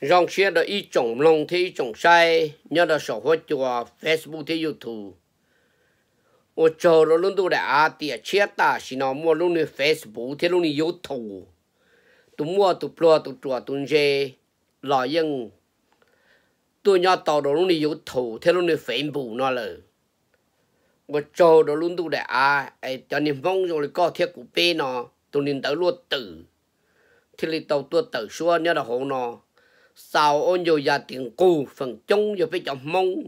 dòng xe đó y chồng lông thì y chồng sai nhớ đó sổ hoa chùa facebook thì youtube ô chờ nó luôn tôi đã tỉa chết ta xin nó mua luôn đi facebook thì luôn đi youtube tôi mua tôi plua tôi chùa tôi dê lò dân tôi nhớ tàu đó luôn đi youtube thì luôn đi facebook nó lời ô chờ nó luôn tôi đã ai cho nên mong rồi có thiết của p nó tôi nên tới luôn tử thì lấy tàu tôi tử xua nhớ là hồ nó sau ôn dù giờ tiếng cù phần chung giờ phải chọn mông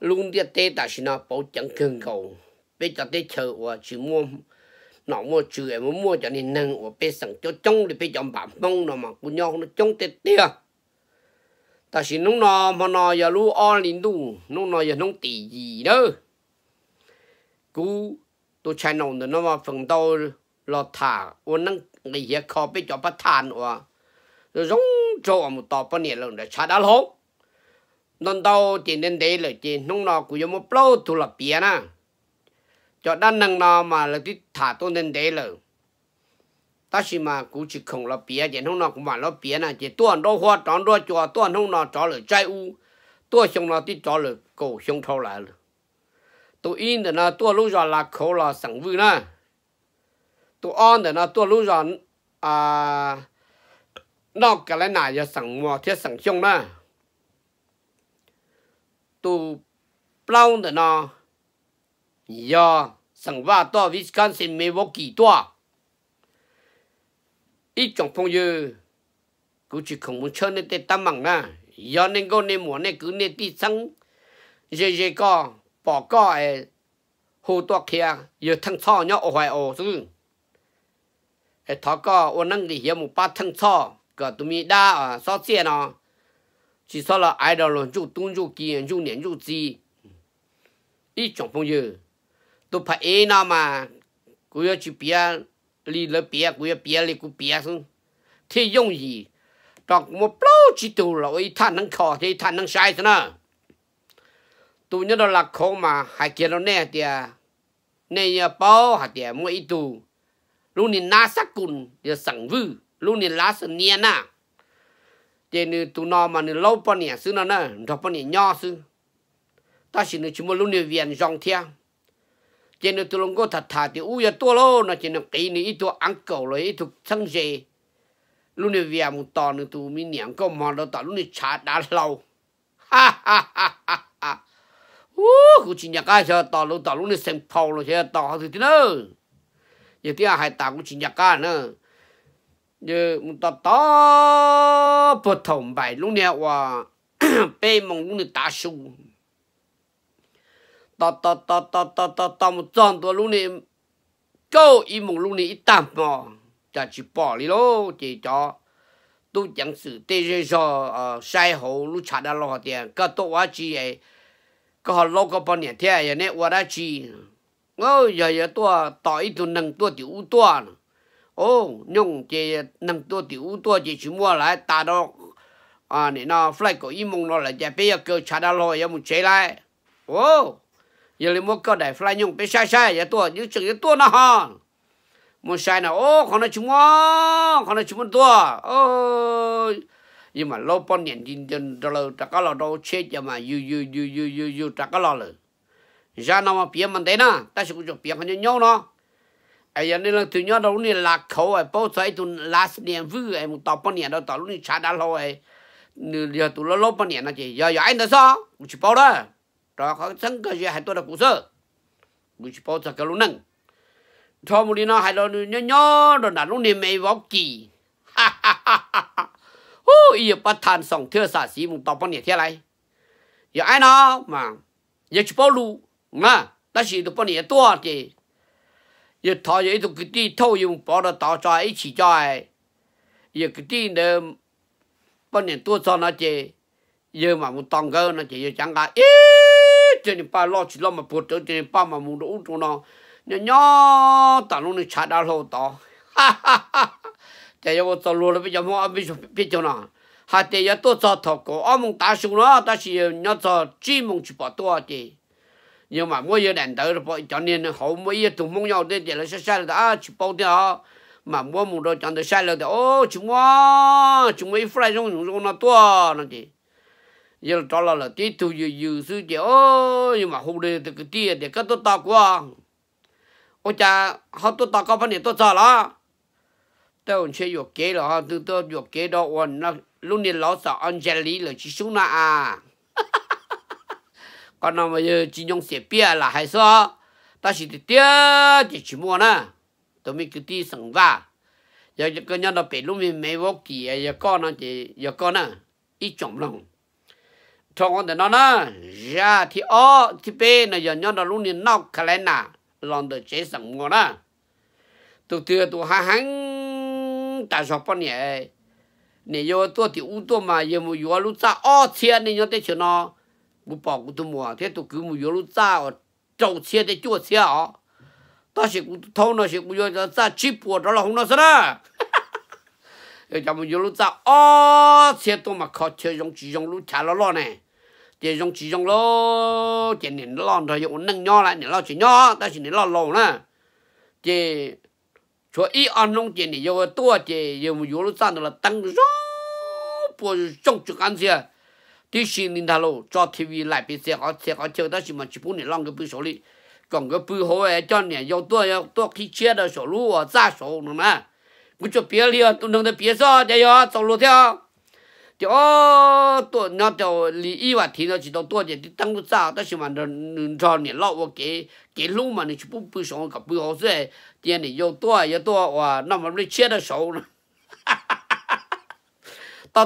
luôn đi tê ta xin nó bảo chẳng cần cầu bây giờ tê chờ và chỉ mua nó mua chữ em muốn mua cho nên nâng và bây sẵn cho chung thì phải chọn bản mông nó mà cũng nhau nó chung tê tê ta xin nó nó mà nó giờ lu on lên đủ nó nó giờ nó tỷ gì đó cú tôi chạy channel nó mà phần đầu lo thả ôn năng nghỉ hè khó bây giờ bắt thàn và rồi giống chỗ một tòa bên này lần để chả đã lỗ nên tàu tiền nên đấy là chỉ nông nọ cũng giống một lâu thu là bia na cho đan nông nọ mà là cái thả tôi nên đấy là ta chỉ mà cũng chỉ không là bia chỉ nông nọ cũng mà là bia na chỉ tuần đô hoa tròn đô chùa tuần nông nọ tròn là trai u tôi xong nó thì tròn là cổ xong thâu lại rồi tôi in là nó tôi lúc rồi là khổ là sẵn vui na tôi on là na tôi lúc rồi à nó cái này là giờ sẵn mò thiết sẵn chung đó tu plau nữa nó giờ sẵn va to Wisconsin mấy vô kỳ to ít trong phong dư cứ chỉ không muốn chơi nên để tâm bằng nè giờ nên go nên muốn nên cứ nên đi sẵn giờ giờ có bỏ có ấy hồ to kia giờ thằng so nhá ở hoài ở chứ ấy có ôn năng thì hiểu một ba thằng so 个都没打啊，啥钱呢？chỉ sau là ai đó là chú tung chú kia chú niệm chú gì ít chọn phong như tôi phải ấy nào mà cứ 要去别离了别 cứ 要别离 cứ 别 xong thế dùng gì đó mà bao chỉ đủ là ấy thằng năng khó thế thằng năng sai thế nào tôi nhớ đó là mà hai kia nó nè thì nè bao hạt thì mua ít đủ lúc này na sắc cùn thì sẵn vư lúc này lá sân nia na thế nên tụ nó mà nên lâu bao nhiêu xứ nó nè thọ bao nhiêu nhỏ xứ ta chỉ nên chỉ một lúc này viền dòng theo thế nên tụ lông có thật thà thì uya à, tua lô nó chỉ nên cái này ít tụ ăn cầu rồi ít tụ thân gì lúc này viền một tòn nữa tụ mi niệm có mòn đâu tao lúc này chả đã lâu ha ha ha ha ha uh cũng chỉ nhạc cái cho tao lúc tao lúc này sinh phao rồi cho tao thì thế nữa giờ tiếng hai tao cũng chỉ nhạc ai nữa giờ một ta ta bộ thổng bài lúc nè hòa bê mong lúc nè ta sung ta ta ta ta ta ta ta một tròn tua lúc nè câu y mong lúc nè ít tạm mò chả chỉ bỏ đi lô chỉ cho tôi chẳng sự tê rê cho ờ, sai hồ lúc chả đã lo tiền cả tổ quá chi ấy có họ lâu cái bao nhiêu tiền, này nè quá đã chi ngô giờ giờ tôi tỏi tôi nâng tôi tiểu tôi ô nhung chị nằm tua tiểu tua chị chỉ mua lại ta đó à nè nó phải có ý mong nó là giờ bây giờ kêu cha đã lo giờ muốn chế lại ô giờ lấy mua cơ đại phải nhung bây sai sai giờ tua những chừng giờ tua nó hòn muốn sai nào ô con nó chúng mua con nó chúng mua tua ô nhưng mà lâu bao nhiêu tiền tiền rồi ta có lo đâu chết giờ mà yu yu yu yu yu yu ta có lo rồi ra nó mà bia mình thế na ta sẽ cũng chụp bia con nhau nó ai giờ nên là từ nhỏ đâu nên là khẩu ai bao giờ tụi last niệm vư ai một tàu bao niệm đó, tàu lúc này trả đã lâu ai giờ tụi nó lâu bao niệm nó chỉ giờ giờ anh đó sao cũng chỉ bao đó đó khó chẳng cái gì hay tôi đã cũng sợ cũng chỉ bao giờ cái lúc nâng thôi một đi nó hai đâu nhỏ nhỏ rồi đã lúc này mày vóc kỳ ha ha ha ha ô giờ bắt than xong thưa xả xí một tàu bao niệm thế này giờ ai nó mà giờ chỉ bao lu mà ta chỉ tụi bao niệm to thì giờ thọ giờ tụi cái tí thôi dùng bỏ ra tạo cho ấy chỉ cho ai giờ cái tí đó, bao nhiêu tua cho nó chê giờ mà muốn tòng cơ nó chỉ giờ chẳng cả ít cho nên ba lo chỉ lo mà bột cho nên ba mà muốn đủ cho nó nhỏ nhỏ ta luôn nó chả đã lâu to ha ha ha chạy vô tao luôn là bây giờ mua bây giờ biết cho nó hạt tiền giờ tôi cho thọc cổ ông ta xuống nó ta chỉ nhớ cho chỉ mong chỉ bỏ tôi đi nhưng mà mỗi giờ đèn tới rồi cho nên họ mỗi giờ tụng mong nhau à, thế chỉ là sai sai là à chụp bao thế họ mà mỗi một đôi chọn được sai là ô chúng mua chúng mấy phải trong trong nó to nó gì giờ cho là là tí tu dự dự sư chị ô nhưng mà hôm nay thì cái tia để cái tốt to quá ô cha họ tốt to có vấn đề tốt sao đó tao chưa dục kế là họ từ tôi dục kế đó ổn nó lúc này lão sợ anh lý là chỉ xuống là à còn nó mà chỉ nhung xếp bia là hay sao ta chỉ tiếc chỉ chỉ mua nè tụi mình cứ đi sẵn ra giờ cái nhân nó bị lúc mình mấy vô kỳ giờ con nó chỉ giờ con nè ít chồng lòng trong con nó nè ra thì o thì bê nè giờ nhân nó lúc mình nóc cái này nè lòng được chế sẵn mua nè tụi tụi tụi hai hắn ta sọ bao nhiêu nè giờ tôi thì u tôi mà giờ mà vừa lúc ta o thiên nè giờ tới chỗ nó 我把我都么天都给我有路咋找钱的脚下啊，但是我头那些我要要咋去波着了红了是了，要咱们有路咋啊钱多嘛靠钱用只用路钱了了呢，这用只用喽，这你老他有能鸟了，你老去鸟，但是你老老呢，这说一安弄这你要多这有有路咋的了，等着不种就干些。tí xin linh thà lô cho TV lại bị xe họ xe họ chơi đó xin mà chỉ bốn năm cái bự số lý còn cái bự hồ ấy cho nè yêu tua yêu tua khi chơi đó số lũ, à ra số nữa mà cứ cho bia li tôi nâng tới bia sao để yo số lúa theo thì ô tua nó cho lý y và thì nó chỉ đâu tua thì tăng cái sao đó xin mà nó cho nè lọ và cái cái lúc mà nó chỉ bốn bự số cái bự hồ xe thì nè yêu tua yêu tua và nó mà nó chia đó số nữa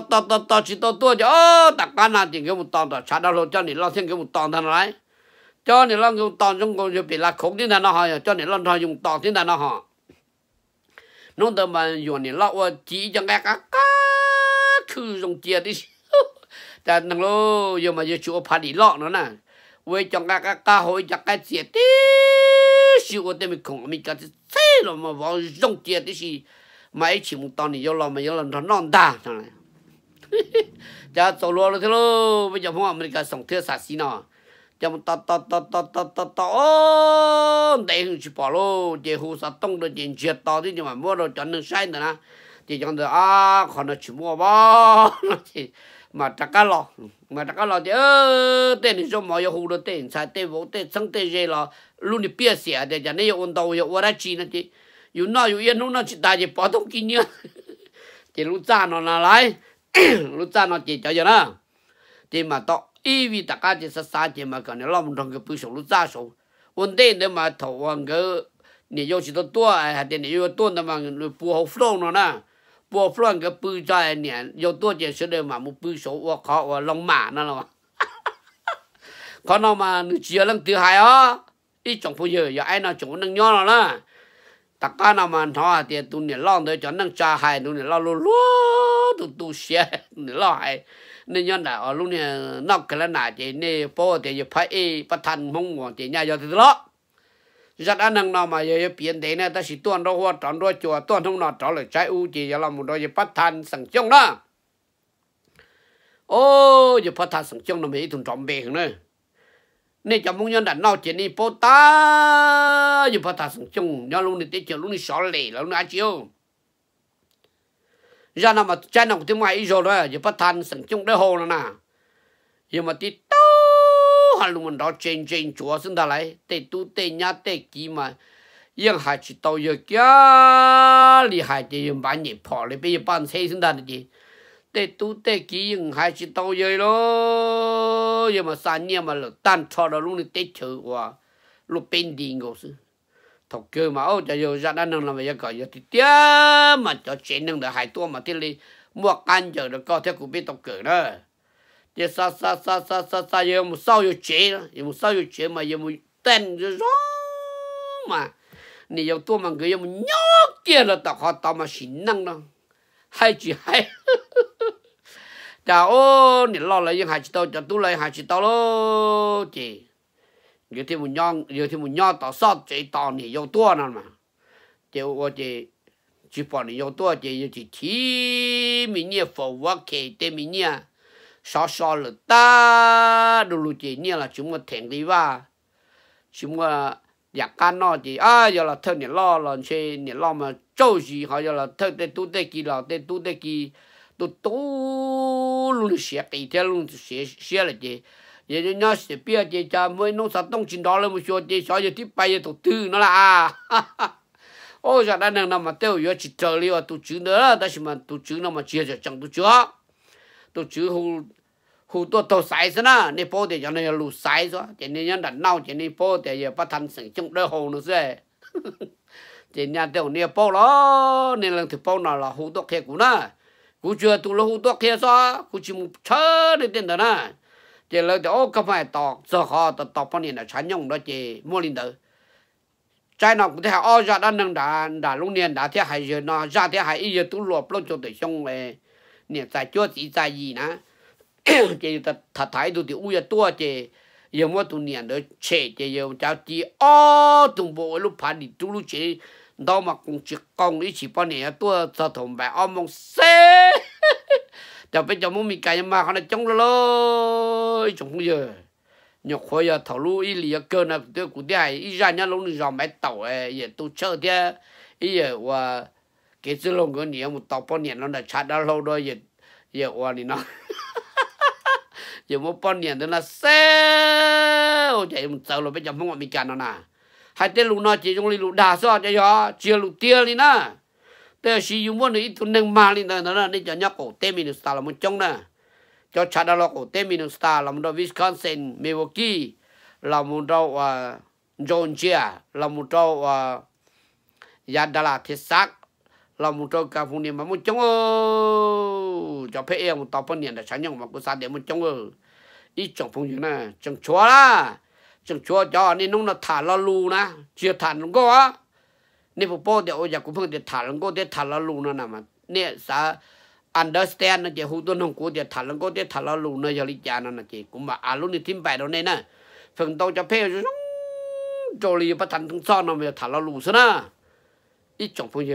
to to to to chỉ to tua chứ ô tạc cá nào chỉ cái một tòn đó chả đâu rồi cho nên lo thiên cái một tòn thằng này cho nên lo cái một tòn trong con bị là khủng thế nào nó hỏi cho nên lo thôi dùng tòn thế nào nó hỏi nó tớ mà dùng nên lo chỉ cho nghe cá cá cứ dùng chia đi ta nằng lo giờ mà giờ chịu phải đi lo nữa nè với trong các các cá hội chắc cái chia tí siêu ở đây mình không mình cái thế rồi mà vào dùng chia tí gì mà ấy chỉ một tòn thì giờ lo mà giờ làm nó non đà thằng này cha tổ lúa rồi thế lô bây giờ không học mình cả sống thưa sạch xí nọ cha một tọt tọt tọt tọt tọt tọt tọt để hùng chỉ bỏ lô để hùng sát tông rồi chuyện chết to thì nhưng mà mua rồi chọn đường sai nữa nè thì chọn được à còn nó chỉ mua bao mà chắc cá lò mà chắc cá lò thì ơ tên thì số mọi yêu hùng được tiền, sai tiền vô tiền sang tiền gì lò luôn đi bia xẻ để cho nên yêu ôn đầu yêu ôn ra chi nữa chứ yêu nói yêu yên nó chỉ đại chỉ bỏ thông kinh nhá thì lúc ra nó là lại lúc cha nó chỉ cho giờ na thì mà to ý vì tất cả chỉ sát sát chỉ mà còn lòng trong cái bức số lúc cha số vấn đề nó mà thầu hoàng cái nhiều yếu chỉ tôi tua hay thì nhiều tua nữa mà nó bù hậu phong nó na bù phong cái bự trái nè yếu tua thì số đây mà một bự số hoặc khó hoặc lòng mã nó là mà có nó mà chia lần thứ hai á ít chồng phụ giờ giờ ai nào chồng nâng nhau rồi nè ta cá nào mà thọ thì tụi này lo đời cho năng cha hại tụi này lo lo lo tụi tụi xe này lo hại nên nhân đại ở lúc này nóc cái là nãy thì nè po thì giờ phải ấy bắt thành mong hoàng thì nhà cho thì lo rất anh năng nào mà giờ biến thế này ta chỉ tuôn đâu hoa tròn đâu chùa tuôn không nào trở lại trái u chỉ giờ làm một đôi giờ phát thành sẵn chung đó ô giờ phát thành sẵn chung là mấy thùng trộm bể nữa nên cho mong nhân đã nói chuyện đi bố ta dù bố ta sống chung nhau luôn thì tới chiều luôn thì xóa lệ là luôn ăn chịu. Giờ nào mà cha nào cũng mày rồi đó dù bố ta sống chung đấy hồ là nè nhưng mà tí tao hà luôn mình đó trên trên chúa xin ta lại tê tu tê nhá tê kì mà yên hai chỉ tao giờ kia li hai chỉ yên bán nhịp phò lấy bây giờ bán xe xin ta là gì tê tu tê kì yên hai chỉ tao giờ rồi ô giờ mà san nha mà là tan cho đó lúc này tết chữ qua lúc bên đi ngô sư thọc cơ mà ô giờ giờ ra đang nâng làm vậy gọi giờ thì tiếc mà cho chuyện nâng được hai tua mà thiết lý mua can giờ được có theo cũng biết tọc cử đó giờ sa sa sa sa sa sa giờ một sau giờ chế giờ một sao giờ chế mà giờ một tên giờ rõ mà nè giờ tua mà người giờ một nhóc kia là tao họ tao mà xin nâng đó hai chỉ hai chà ô để lo lại những hai chị tao chả tu lại hai chị tao lô chị giờ thì mình nhon giờ thì mình nhon tao sót chị tao này yêu tua nè mà chị ô chị chị bỏ này yêu tua chị chị chỉ mình nhớ phù vác kề để mình nhớ sao sao là ta đồ lụ chị nhớ là chúng mà thèn đi vào, chúng mà giặc can nó chị à giờ là thơ này lo là chị này lo mà trâu gì họ giờ là thơ để tu để kỳ là để tu để kỳ 都都 luôn xé bị thế luôn xé xé là gì vậy thì nó sẽ biết thì cha mới nó sát đông chín đó là một số thì sao giờ tiếp bay tổ tư nó ôi giờ đang nằm mà tiêu chỉ chờ liệu tổ chức nữa đó mà tổ chức nó mà chia cho chẳng tổ chức tổ chức hù hù tổ tổ sai thế nào thì cho nên lù sai rồi cho nên nhân nào cho nên bố thì giờ thành sự chung đỡ nữa rồi cho nên tiêu nên bố đó nên là thì bố nào là hù tổ kia cũng nữa cú chưa tụ lô hú tuốc kia sao cú chỉ một chớ đi tiền đó nè chỉ là chỗ có phải tọt giờ họ tọt tọt bao nhiêu là sản nhung đó chỉ mua linh tử trái nào cũng thấy ô ra dạ, đã nâng đã đã lúc niên đã thế hay giờ nó ra dạ thế hay giờ tụ lô lô cho tới xong rồi niệm tại chúa chỉ tại gì nè chỉ thật thái tụ thì u giờ tua chỉ giờ mua tụ niên đó chế chỉ giờ cháu chỉ ô tụ bộ lúc phải đi tụ lúc chế đó mà cũng chỉ công ý chỉ bao nhiêu tua cho thùng bài ôm mong xe giờ bây giờ muốn mình cài mà họ này chống lôi chống không giờ nhọc khói giờ thầu lu ý lý cơ nè tôi cũng đi hay ý ra nhau lúc này dòng máy tàu ấy giờ tôi chơi thế ý giờ và cái chữ lông cái này một tàu bao nhiêu nó đã chặt đã lâu rồi giờ giờ và này nó giờ một bao nhiêu nó là xe ôi trời một sợ rồi bây giờ muốn có mình cài nó nào hai tên lũ nó chỉ trong lũ đà so cho gió chia lũ tia đi na thế chỉ dùng muốn ít tuần nâng mà đi đó là nên cho nhóc cổ tên mình star là một trong nè cho cha đã lo cổ tên mình star là một đầu Wisconsin Milwaukee là một đầu à, Georgia là một đầu ya đã là thiết xác là một trong cả vùng miền mà một trong cho phê em một tàu phân điện là sáng nhau mà cô sa để một trong ít trong vùng miền nè, trong chùa là chẳng chúa cho nên nung là thả lo lù na chưa thả nó có á nên phụ bố thì ôi giờ cũng không thể thả nó có thể thả lo lù nó nè mà nè sa understand nó chỉ hữu tuân không cố thì thả nó có thể thả lo lù nó giờ lý cha nó nè chị cũng mà à lúc này thêm bài đó này nè phần tàu cho phê rồi cho lý bắt thằng thằng son nó mà thả lo lù xí nè ít chẳng phong gì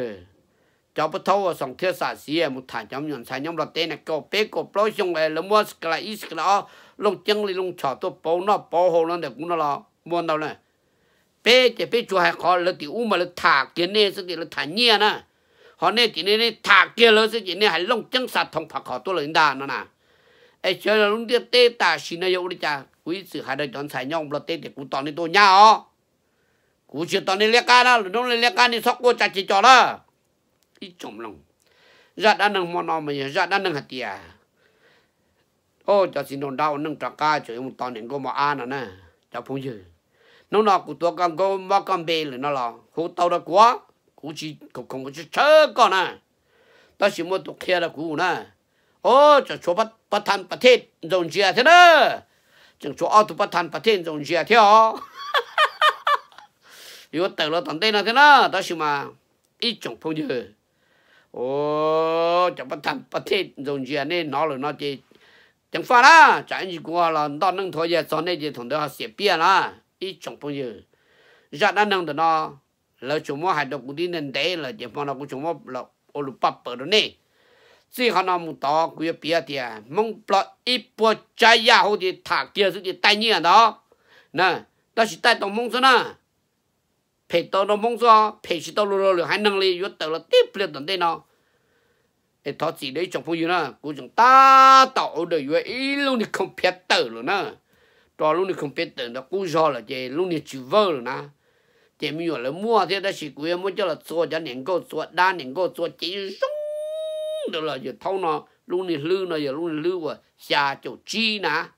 cho bắt thâu ở sòng thiết xả xí một thả nhóm nhọn xài nhóm là tên này cầu bé cầu plối xong lại là mua cái là ít cái là lúc chân li lông chó tôi bố nó bố hồ nó để cũng nó lo mua đâu này bé chỉ bé chùa hay khó là tiểu u mà là thả kia nè sẽ thì là thả nhia nè họ nè chỉ nè thả kia là sẽ thì nè hay lông chân sạt thông phạt khó tôi là đà nó nè ai chơi là lúc tiếp tê tả xin này đi cha quý sự hai đời chọn xài nhau là tê để cũng tòn đi tôi nhau ó cũng chưa tòn đi lẹ ca đó lúc lên lẹ ca đi sóc cô cha chỉ cho đó ít chồng lòng ra đã nâng món nó mà ra đã nâng hạt tiền ô cho xin đồn đau nâng trạc ca cho ông toàn đến cô mà an à nè cho phong dư nó nào cụ tua con cô mà con bê là nó là cụ tao đó quá cụ chỉ cụ không có chớ con nè à. ta chỉ muốn tụ kia là cụ nè ô cho chỗ bắt bắt than bắt thịt dồn chia thế nè chẳng chỗ ao tụ bắt than bắt thịt dồn chia thế ó yếu tử là toàn tên là thế nè ta chỉ mà ít chồng phong dư ô cho bắt than bắt thịt dồn chia nên nó là nó chỉ chẳng phải là chẳng gì qua là đó nâng thôi giờ cho nên thì thằng đó sẽ bia là ít chẳng bao giờ giờ đã nâng được nó là chúng mua hạt đậu cũng đi nên đấy là địa phương nào cũng chúng mua là ô lục bắp bờ đó nè chỉ họ nó đó to quý bia thì mong bỏ ít bỏ trái ya hoặc thì thả kia xuống thì tay nhẹ đó nè đó là tay đồng mong số nè phải tao đồng mong số phải chỉ đồng lô lô hai nâng lên yếu tao là tiếp liền tận đây nó thì thọ chỉ đấy trong phong gì na cú chẳng ta tạo đời vậy luôn thì không biết tử rồi na to luôn thì không biết tử đó cú do là chị luôn thì chịu vơ rồi na chị mình gọi là mua thế đó chỉ quý mua cho là xua cho những cô xua đa những cô xua chỉ rung đó là giờ thâu nó luôn thì lư nó giờ luôn thì lư và xa chỗ chi na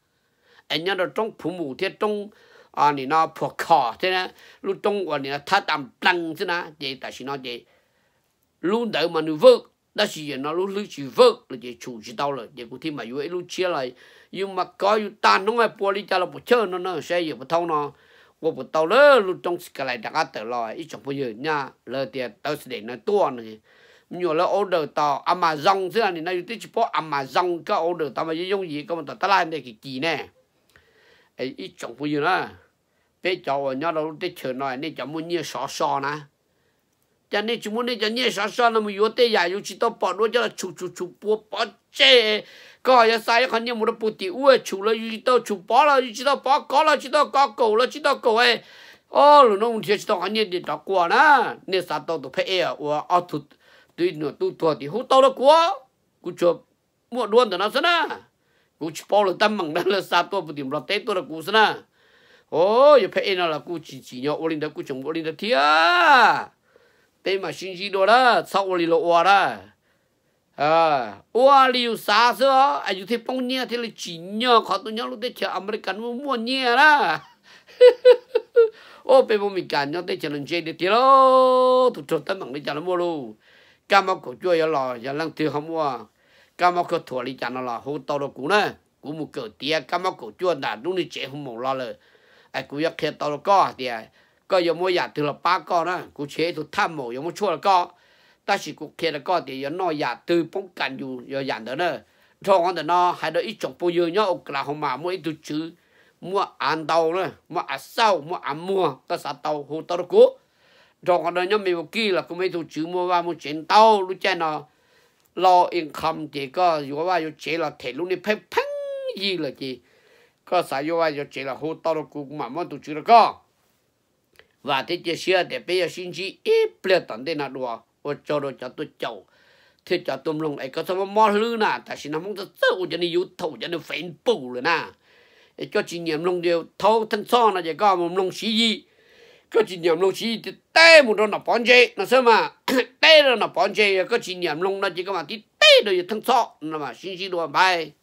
anh nhớ là trong phủ mù thế trong à thì nó phù khó thế na lúc trong và thì nó thắt tầm tăng thế na chị tại vì nó chị luôn đợi mà nuôi vợ đó chỉ là nó lúc lúc chỉ vợ là chỉ chủ chỉ tao là chỉ có thêm mà yêu lúc chia lại nhưng mà có yêu tan nó ngay bỏ đi cha là bỏ chơi nó nó sẽ gì bỏ thâu nó qua bỏ tao lỡ lúc trong cái này đã tờ rồi ít chẳng bao giờ nha lỡ tiền tao sẽ để nó tua này nhiều là order tao Amazon thế này nó chỉ bỏ Amazon cái order tao mà dùng gì cái mà tao tao làm cái gì nè ít chẳng bao giờ nữa bây giờ nhà đâu để chờ nói nên chẳng muốn nhiều sò sò nè cho nên chúng muốn cho nhẹ sao sao là một yếu tê nhà yếu chỉ tao bỏ đuôi cho là chủ chủ chủ bỏ bỏ chê có giờ sai khăn nhiều một bộ tỷ uế rồi là yếu tao chủ bỏ là yếu chỉ tao bỏ có là chỉ tao có cầu là chỉ tao cầu ấy ô lúc nó muốn chỉ tao khăn nhiều thì đọc qua nè nên sao tao tụi phải ở ở ở tụt tụi nó tụi thua thì hút tao là quá cú cho mua đuôi tao nó sao nè cú chỉ bỏ là tâm mừng đó là sao tao bộ tỷ lọt tê tao là cú sao nè ô giờ phải e nó là cú chỉ chỉ nhau ô linh đó cú chồng ô linh đó thiệt bây mà xin gì đó sau lì lộ òa đó à òa liu xa xưa anh chú à, thấy bông nhia thế là chỉ nhờ khó tu nhớ lúc đấy chờ American mua mua nhia đó ô bây giờ mình cả nhau đấy chờ lần chơi được thì lo tụt tụt tâm bằng đấy chờ nó mua luôn cam mà cổ chui ở lò giờ lăng tiêu không mua cam mà cổ thua đi chờ nó là, hô tàu đồ cũ nè cũ một cỡ tia cam mà cổ chui đã lúc này chơi không mua lo rồi ai cũng yak hết tàu đồ co tia ก็ยังไม่อยากถึงละป้าก็นะกูเชื่อถูกท่าหมูยังไม่ชั่วละก็但是กูเคละก็เดี๋ยวน้อยอยากตื่นป้องกันอยู่อย่างอย่างเดิมเนอะทองอันเดิมเนาะให้ได้อีจงปูยืนเนาะอกลาหงมาไม่ตุจื้อมัวอันเตาเนาะมัวอัศเศร้ามัวอันมัวก็สาเตาหูตระกูทองอันเดิมเนาะมีวกี้ละกูไม่ตุจื้อมัวว่ามัวเฉินเตารู้ใจเนาะรออินคำจีก็อยู่ว่าอยู่เจละเทลุนี่เพ่งเพ่งยี่ละจีก็สายอยู่ว่าอยู่เจละหูตระกูมาไม่ตุจื้อละก็ và thế chia sẻ để bây giờ xin chi ít bia tận thế nào đùa và cho đồ cho tôi chầu thế cho tôi lùng ấy có sao mà lư nà ta sao nó không có sâu cho nên yếu thầu cho nên phải bù rồi nà cho chị niệm luôn điều thâu thân so là chỉ có một luôn xí gì có chị niệm luôn xí thì tê một đôi nó bón chê nó sao mà tê rồi nó bón chê có chị niệm luôn nó chỉ có mà tí tê rồi thân so là mà xin chi đồ bài